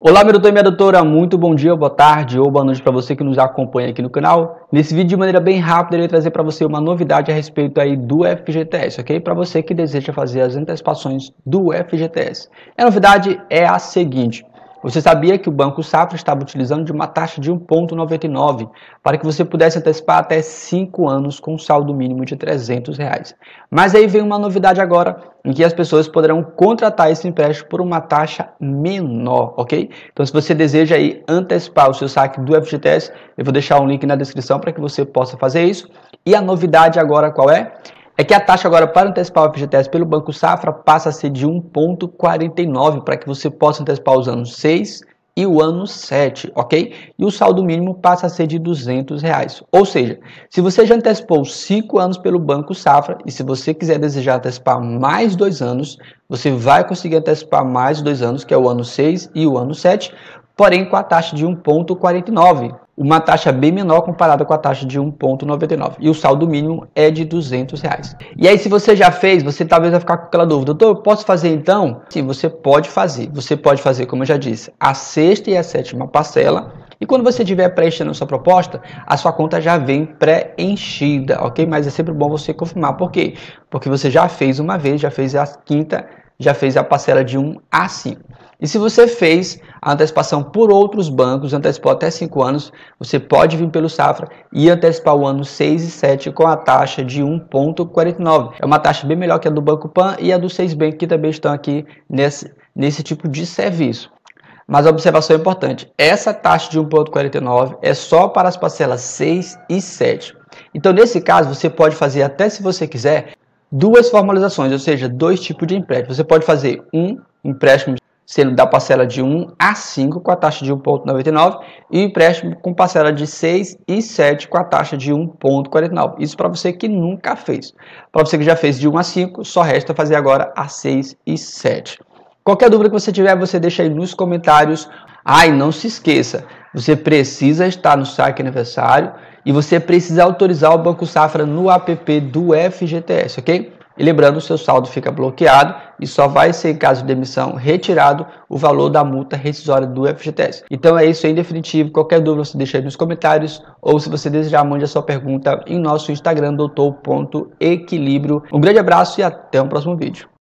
Olá, meu doutor e minha doutora, muito bom dia, boa tarde ou boa noite para você que nos acompanha aqui no canal. Nesse vídeo, de maneira bem rápida, eu irei trazer para você uma novidade a respeito aí do FGTS, ok? Para você que deseja fazer as antecipações do FGTS. A novidade é a seguinte, você sabia que o Banco Safra estava utilizando de uma taxa de 1,99 para que você pudesse antecipar até 5 anos com um saldo mínimo de 300 reais. Mas aí vem uma novidade agora, em que as pessoas poderão contratar esse empréstimo por uma taxa menor, ok? Então se você deseja aí antecipar o seu saque do FGTS, eu vou deixar um link na descrição para que você possa fazer isso. E a novidade agora qual é? é que a taxa agora para antecipar o FGTS pelo Banco Safra passa a ser de 1,49 para que você possa antecipar os anos 6 e o ano 7, ok? E o saldo mínimo passa a ser de 200 reais. Ou seja, se você já antecipou 5 anos pelo Banco Safra e se você quiser desejar antecipar mais dois anos, você vai conseguir antecipar mais dois anos, que é o ano 6 e o ano 7, porém com a taxa de 1,49 uma taxa bem menor comparada com a taxa de 1,99. E o saldo mínimo é de 200 reais. E aí, se você já fez, você talvez vai ficar com aquela dúvida, doutor, eu posso fazer então? Sim, você pode fazer. Você pode fazer, como eu já disse, a sexta e a sétima parcela. E quando você estiver preenchendo a sua proposta, a sua conta já vem preenchida, ok? Mas é sempre bom você confirmar. Por quê? Porque você já fez uma vez, já fez a quinta, já fez a parcela de 1 a 5. E se você fez a antecipação por outros bancos, antecipou até 5 anos, você pode vir pelo Safra e antecipar o ano 6 e 7 com a taxa de 1,49. É uma taxa bem melhor que a do Banco Pan e a do 6 Bank, que também estão aqui nesse, nesse tipo de serviço. Mas a observação é importante: essa taxa de 1,49 é só para as parcelas 6 e 7. Então, nesse caso, você pode fazer até se você quiser duas formalizações, ou seja, dois tipos de empréstimo. Você pode fazer um empréstimo sendo da parcela de 1 a 5 com a taxa de 1,99 e empréstimo com parcela de 6 e 7 com a taxa de 1,49. Isso para você que nunca fez. Para você que já fez de 1 a 5, só resta fazer agora a 6 e 7. Qualquer dúvida que você tiver, você deixa aí nos comentários. Ah, e não se esqueça, você precisa estar no saque aniversário e você precisa autorizar o Banco Safra no app do FGTS, ok? E lembrando, o seu saldo fica bloqueado e só vai ser, em caso de demissão retirado o valor da multa rescisória do FGTS. Então é isso em definitivo. Qualquer dúvida você deixa aí nos comentários ou se você desejar, mande a sua pergunta em nosso Instagram, doutor.equilíbrio. Um grande abraço e até o próximo vídeo.